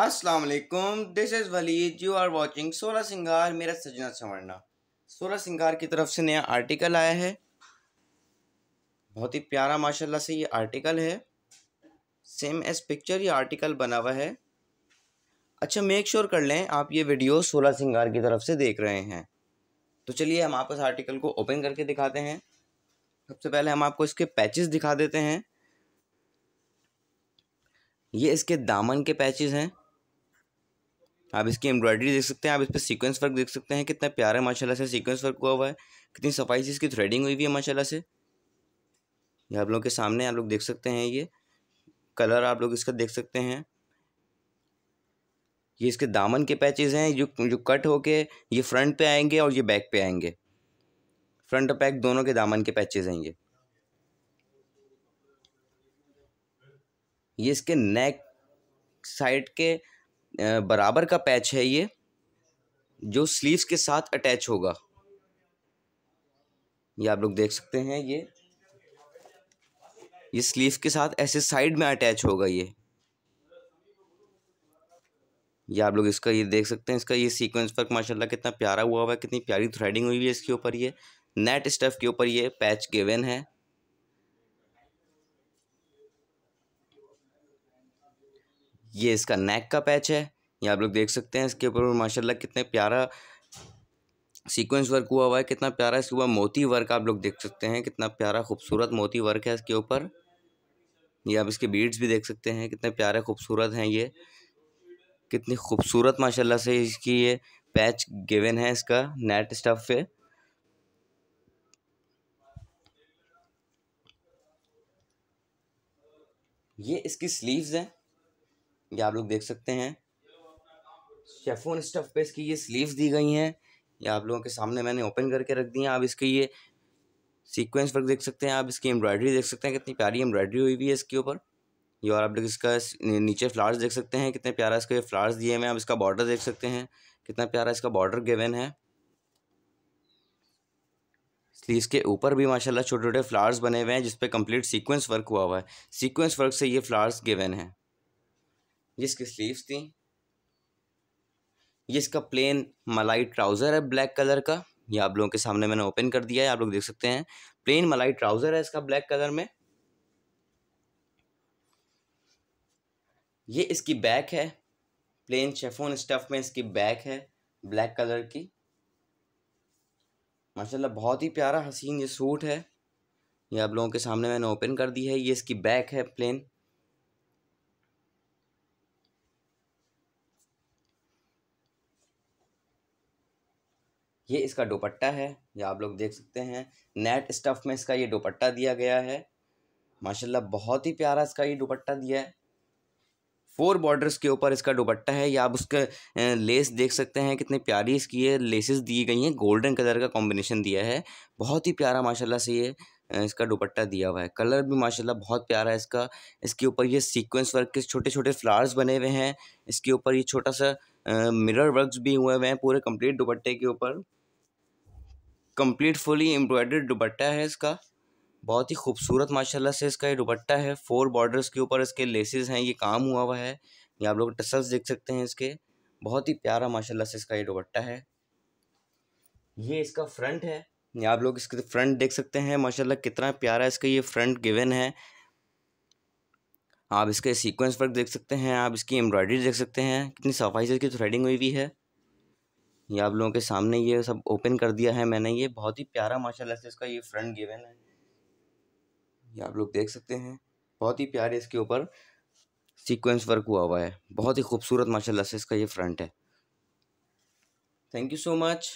अस्सलाम वालेकुम this is Walid you are watching Solah Singar मेरा सजना संवरना सोलह सिंगार की तरफ से नया आर्टिकल आया है बहुत ही प्यारा माशाल्लाह से ये आर्टिकल है सेम एज पिक्चर ये आर्टिकल बना हुआ है अच्छा मेक श्योर कर लें आप ये वीडियो सोलह सिंगार की तरफ से देख रहे हैं तो चलिए हम आपको इस आर्टिकल को ओपन करके दिखाते हैं सबसे पहले हम आपको इसके पैचेस दिखा देते हैं ये इसके दामन के पैचेस हैं आप इसकी एम्ब्रॉयडरी देख सकते हैं आप इस पर सीक्वेंस वर्क देख सकते हैं कितना प्यारा है माशाल्लाह से सीक्वेंस वर्क हुआ हुआ है कितनी सफाई से इसकी थ्रेडिंग हुई हुई है माशाल्लाह से ये आप लोगों के सामने आप लोग देख सकते हैं ये कलर आप लोग इसका देख सकते हैं ये इसके दामन के पैचेज हैं जो जो कट होके ये फ्रंट पे आएंगे और ये बैक पे आएंगे फ्रंट और बैक दोनों के दामन के पैचेज हैं ये ये इसके नेक साइड के बराबर का पैच है ये जो स्लीव्स के साथ अटैच होगा ये आप लोग देख सकते हैं ये ये स्लीव के साथ ऐसे साइड में अटैच होगा ये ये आप लोग इसका ये देख सकते हैं इसका ये सीक्वेंस वर्क माशाल्लाह कितना प्यारा हुआ हुआ है कितनी प्यारी थ्रेडिंग हुई हुई है इसके ऊपर ये नेट स्टफ के ऊपर ये पैच गिवन है ये इसका नेक का पैच है ये आप लोग देख सकते हैं इसके ऊपर माशाल्लाह कितने प्यारा सीक्वेंस वर्क हुआ हुआ है कितना प्यारा इसके ऊपर मोती वर्क आप लोग देख सकते हैं कितना प्यारा खूबसूरत मोती वर्क है इसके ऊपर ये आप इसके बीड्स भी देख सकते हैं कितने प्यारे खूबसूरत हैं ये कितनी खूबसूरत माशाला से इसकी ये पैच गिवन है इसका नेट स्टफ पे ये इसकी स्लीव्स हैं ये आप लोग देख सकते हैं शेफोन स्टफ पे इसकी ये स्लीव्स दी गई हैं ये आप लोगों के सामने मैंने ओपन करके रख दी हैं आप इसके ये सीक्वेंस वर्क देख सकते हैं आप इसकी एम्ब्रॉयडरी देख सकते हैं कितनी प्यारी एम्ब्रॉयडरी हुई हुई है इसके ऊपर ये और आप लोग इसका नीचे फ्लावर्स देख सकते हैं कितने प्यारा इसके फ्लावर्स दिए हैं आप इसका बॉर्डर देख सकते हैं कितना प्यारा इसका बॉर्डर गेवन है स्लीव्स के ऊपर भी माशाल्लाह छोटे छोटे फ्लावर्स बने हुए हैं जिसपे कंप्लीट सीक्वेंस वर्क हुआ हुआ है सीक्वेंस वर्क से ये फ्लावर्स गिवन है जिसकी स्लीव्स थी ये इसका प्लेन मलाई ट्राउज़र है ब्लैक कलर का ये आप लोगों के सामने मैंने ओपन कर दिया है आप लोग देख सकते हैं प्लेन मलाई ट्राउज़र है इसका ब्लैक कलर में ये इसकी बैक है प्लेन शेफोन स्टफ में इसकी बैक है ब्लैक कलर की माशाल्लाह बहुत ही प्यारा हसीन ये सूट है ये आप लोगों के सामने मैंने ओपन कर दी है ये इसकी बैक है प्लेन ये इसका दुपट्टा है ये आप लोग देख सकते हैं नेट स्टफ़ में इसका ये दुपट्टा दिया गया है माशाल्लाह बहुत ही प्यारा इसका ये दुपट्टा दिया है फोर बॉर्डर्स के ऊपर इसका दुपट्टा है या आप उसके लेस देख सकते हैं कितने प्यारी इसकी ये लेसेस दी गई हैं गोल्डन कलर का कॉम्बिनेशन दिया है बहुत ही प्यारा माशाल्लाह से ये इसका दुपट्टा दिया हुआ है कलर भी माशाल्लाह बहुत प्यारा है इसका इसके ऊपर ये सीक्वेंस वर्क के छोटे छोटे फ्लावर्स बने हुए हैं इसके ऊपर ये छोटा सा मिरर वर्क भी हुए हुए हैं पूरे कम्प्लीट दुपट्टे के ऊपर कंप्लीट फुली एम्ब्रॉयडर्ड दुपट्टा है इसका बहुत ही खूबसूरत माशाल्लाह से इसका ये दुपट्टा है फोर बॉर्डर्स के ऊपर इसके लेसेस हैं ये काम हुआ हुआ है ये आप लोग टसल्स देख सकते हैं इसके बहुत ही प्यारा माशाल्लाह से इसका ये दुपट्टा है ये इसका फ्रंट है ये आप लोग इसके फ्रंट देख सकते हैं माशाल्लाह कितना प्यारा इसका ये फ्रंट गिवन है आप इसके सीक्वेंस वर्क देख सकते हैं आप इसकी एम्ब्रॉयडरी देख सकते हैं कितनी सफाई से इसकी थ्रेडिंग हुई हुई है ये आप लोगों के सामने ये सब ओपन कर दिया है मैंने ये बहुत ही प्यारा माशाल्लाह से इसका ये फ्रंट गिवन है ये आप लोग देख सकते हैं बहुत ही प्यारे इसके ऊपर सीक्वेंस वर्क हुआ हुआ है बहुत ही खूबसूरत माशाल्लाह से इसका ये फ्रंट है थैंक यू सो मच